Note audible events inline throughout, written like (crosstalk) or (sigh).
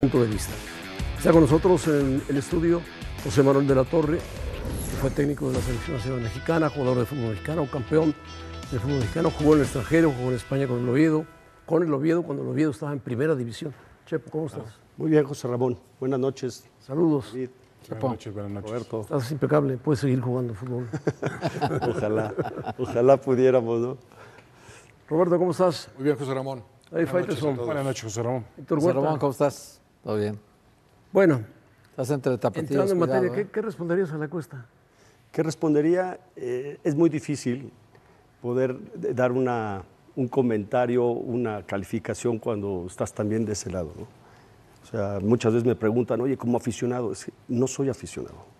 punto de vista. Está con nosotros en el estudio José Manuel de la Torre, que fue técnico de la Selección Nacional Mexicana, jugador de fútbol mexicano, campeón de fútbol mexicano, jugó en el extranjero, jugó en España con el Oviedo, con el Oviedo cuando el Oviedo estaba en primera división. Chepo, ¿cómo estás? Ah, muy bien, José Ramón. Buenas noches. Saludos. Buenas noches, buenas noches. Roberto. Estás impecable, puedes seguir jugando fútbol. (laughs) ojalá, ojalá pudiéramos, ¿no? Roberto, ¿cómo estás? Muy bien, José Ramón. buenas, noches, buenas noches, José Ramón. José Ramón, ¿cómo estás? bien. Bueno. Estás entre Entrando en materia, ¿eh? ¿qué, responderías a la cuesta? ¿Qué respondería? Eh, es muy difícil poder dar un comentario, una calificación cuando estás también de ese lado. O sea, muchas veces me preguntan, oye, como aficionado, no soy aficionado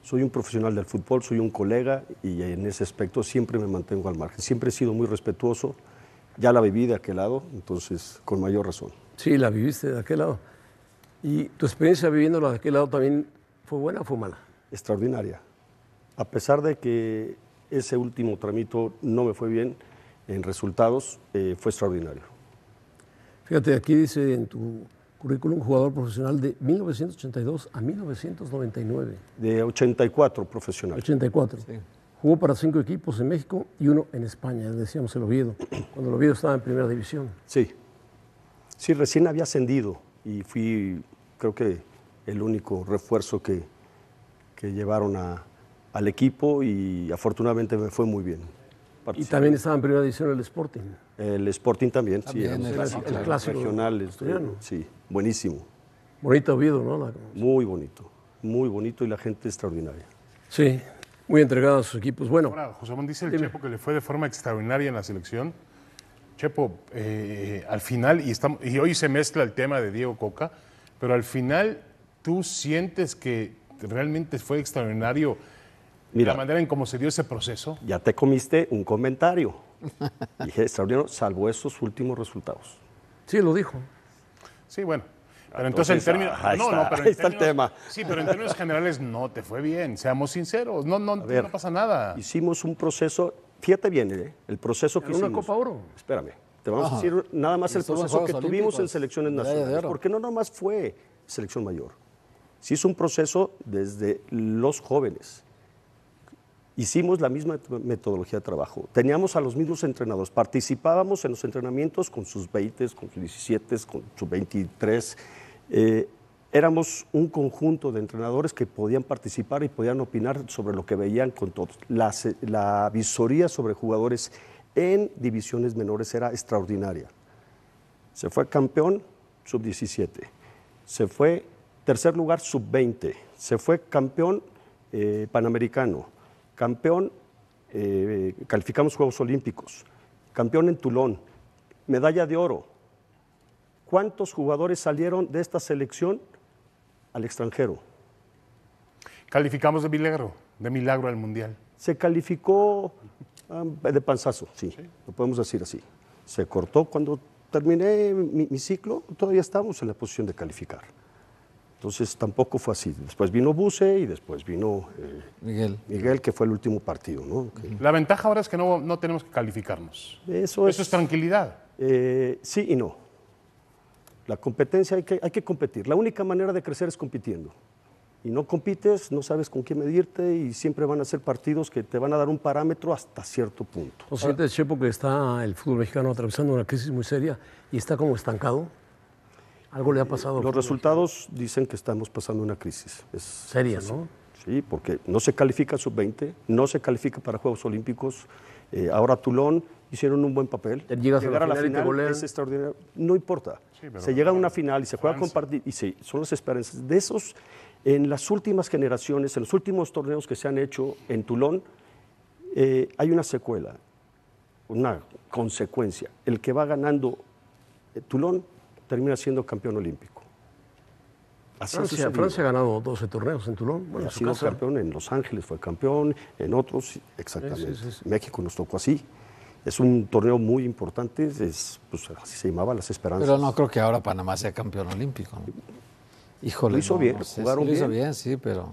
soy un profesional del fútbol, soy un colega y en ese aspecto siempre me mantengo al margen. Siempre he sido muy respetuoso, ya la viví de aquel lado, entonces con mayor razón. Sí, la viviste de aquel lado. ¿Y tu experiencia viviéndola de aquel lado también fue buena o fue mala? Extraordinaria. A pesar de que ese último tramito no me fue bien en resultados, eh, fue extraordinario. Fíjate, aquí dice en tu currículum jugador profesional de 1982 a 1999. De 84 profesional. 84. Jugó para cinco equipos en México y uno en España, decíamos el Oviedo, cuando el Oviedo estaba en primera división. Sí. Sí, recién había ascendido y fui, creo que, el único refuerzo que, que llevaron al equipo y afortunadamente me fue muy bien. Y también estaba en primera edición el Sporting. El Sporting también, sí. El, clásico, el clásico regional. sí, buenísimo. Bonito habido, ¿no? Muy bonito, muy bonito y la gente extraordinaria. Sí, muy entregado a sus equipos. Bueno, José Manuel dice el Chepo que le fue de forma extraordinaria en la selección Chepo, eh, al final, y, estamos, y hoy se mezcla el tema de Diego Coca, pero al final tú sientes que realmente fue extraordinario la manera en cómo se dio ese proceso. Ya te comiste un comentario. (laughs) Dije extraordinario, salvo esos últimos resultados. Sí, lo dijo. Sí, bueno. Pero ah, entonces, en términos. el tema. Sí, pero en términos generales no te fue bien, seamos sinceros. No, no, no pasa nada. Hicimos un proceso Fíjate bien, eh, el proceso que hicimos. una Copa Oro? Espérame, te vamos a decir nada más el proceso que tuvimos en selecciones nacionales, porque no nada más fue selección mayor. Se hizo un proceso desde los jóvenes. Hicimos la misma metodología de trabajo. Teníamos a los mismos entrenadores. Participábamos en los entrenamientos con sus 20, con sus 17, con sus 23. Eh, éramos un conjunto de entrenadores que podían participar y podían opinar sobre lo que veían con todos. La, visoría sobre jugadores en divisiones menores era extraordinaria. Se fue campeón sub-17, se fue tercer lugar sub-20, se fue campeón eh, panamericano, campeón, eh, calificamos Juegos Olímpicos, campeón en Tulón, medalla de oro. ¿Cuántos jugadores salieron de esta selección? al extranjero. ¿Calificamos de milagro? De milagro al Mundial. Se calificó ah, de panzazo, sí, lo podemos decir así. Se cortó cuando terminé mi, ciclo, todavía estamos en la posición de calificar. Entonces tampoco fue así. Después vino Buse y después vino eh, Miguel. Miguel, que fue el último partido. La ventaja ahora es que no, no tenemos que calificarnos. Eso, Eso es, tranquilidad. Eh, sí y no. La competencia hay que, hay que competir. La única manera de crecer es compitiendo. Y no compites, no sabes con qué medirte y siempre van a ser partidos que te van a dar un parámetro hasta cierto punto. ¿No sientes, Chepo, que está el fútbol mexicano atravesando una crisis muy seria y está como estancado? ¿Algo le ha pasado? los resultados dicen que estamos pasando una crisis. Es, seria, ¿no? Sí, porque no se califica sub-20, no se califica para Juegos Olímpicos. Eh, ahora Tulón hicieron un buen papel. Llegar a la, la final, es extraordinario. No importa. se llega a una final y se juega compartir y sí, son las esperanzas. De esos, en las últimas generaciones, en los últimos torneos que se han hecho en Toulon, eh, hay una secuela, una consecuencia. El que va ganando eh, Toulon termina siendo campeón olímpico. Francia, ha ganado 12 torneos en Toulon. ha sido campeón en Los Ángeles, fue campeón en otros, exactamente. México nos tocó así es un torneo muy importante, es, pues, así se llamaba Las Esperanzas. Pero no creo que ahora Panamá sea campeón olímpico. Híjole, lo hizo bien, jugaron bien. hizo bien, sí, pero...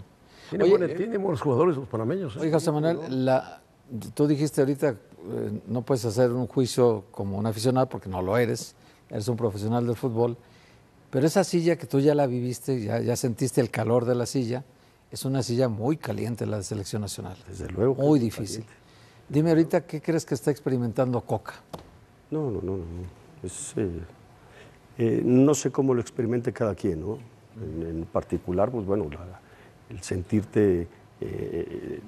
Eh, tiene, buenos, jugadores los panameños. ¿eh? Oiga, Oye, Manuel, la, tú dijiste ahorita, eh, no puedes hacer un juicio como un aficionado porque no lo eres, eres un profesional del fútbol, pero esa silla que tú ya la viviste, ya, sentiste el calor de la silla, es una silla muy caliente la de selección nacional. Desde luego. Muy difícil. Dime ahorita, ¿qué crees que está experimentando Coca? No, no, no, no. Es, eh, eh, no sé cómo lo experimente cada quien, ¿no? En, particular, pues bueno, el sentirte eh,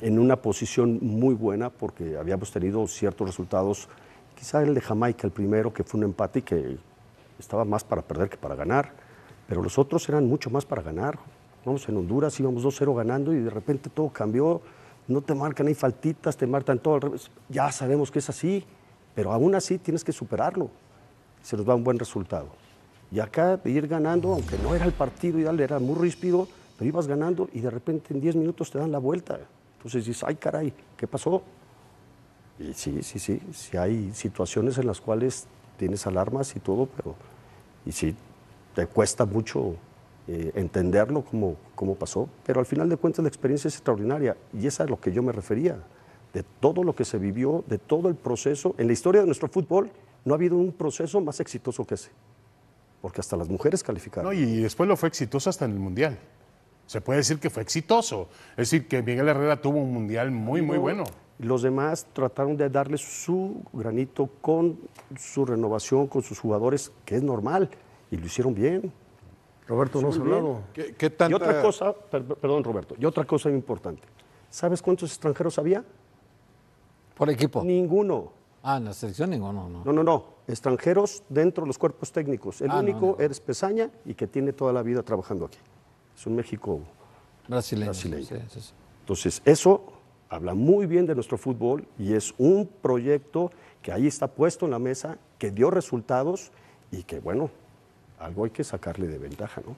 en una posición muy buena, porque habíamos tenido ciertos resultados, quizá el de Jamaica, el primero, que fue un empate y que estaba más para perder que para ganar, pero los otros eran mucho más para ganar. Vamos, en Honduras íbamos 2-0 ganando y de repente todo cambió no te marcan, hay faltitas, te marcan todo al revés. Ya sabemos que es así, pero aún así tienes que superarlo. Se nos da un buen resultado. Y acá ir ganando, aunque no era el partido ideal, era muy ríspido, pero ibas ganando y de repente en 10 minutos te dan la vuelta. Entonces dices, ay caray, ¿qué pasó? Y sí, sí, sí, sí hay situaciones en las cuales tienes alarmas y todo, pero y sí, te cuesta mucho eh, entenderlo como, pasó, pero al final de cuentas la experiencia es extraordinaria y esa es a lo que yo me refería, de todo lo que se vivió, de todo el proceso. En la historia de nuestro fútbol no ha habido un proceso más exitoso que ese, porque hasta las mujeres calificaron. y después lo fue exitoso hasta en el Mundial. Se puede decir que fue exitoso, es decir, que Miguel Herrera tuvo un Mundial muy, muy bueno. Los demás trataron de darle su granito con su renovación, con sus jugadores, que es normal, y lo hicieron bien. Roberto, no has hablado. ¿Qué, qué Y otra cosa, perdón Roberto, y otra cosa importante. ¿Sabes cuántos extranjeros había? Por equipo. Ninguno. Ah, en la selección ninguno, no. No, no, no. Extranjeros dentro de los cuerpos técnicos. El ah, único eres Pesaña y que tiene toda la vida trabajando aquí. Es un México brasileño. Entonces, eso habla muy bien de nuestro fútbol y es un proyecto que ahí está puesto en la mesa, que dio resultados y que, bueno, algo hay que sacarle de ventaja, ¿no?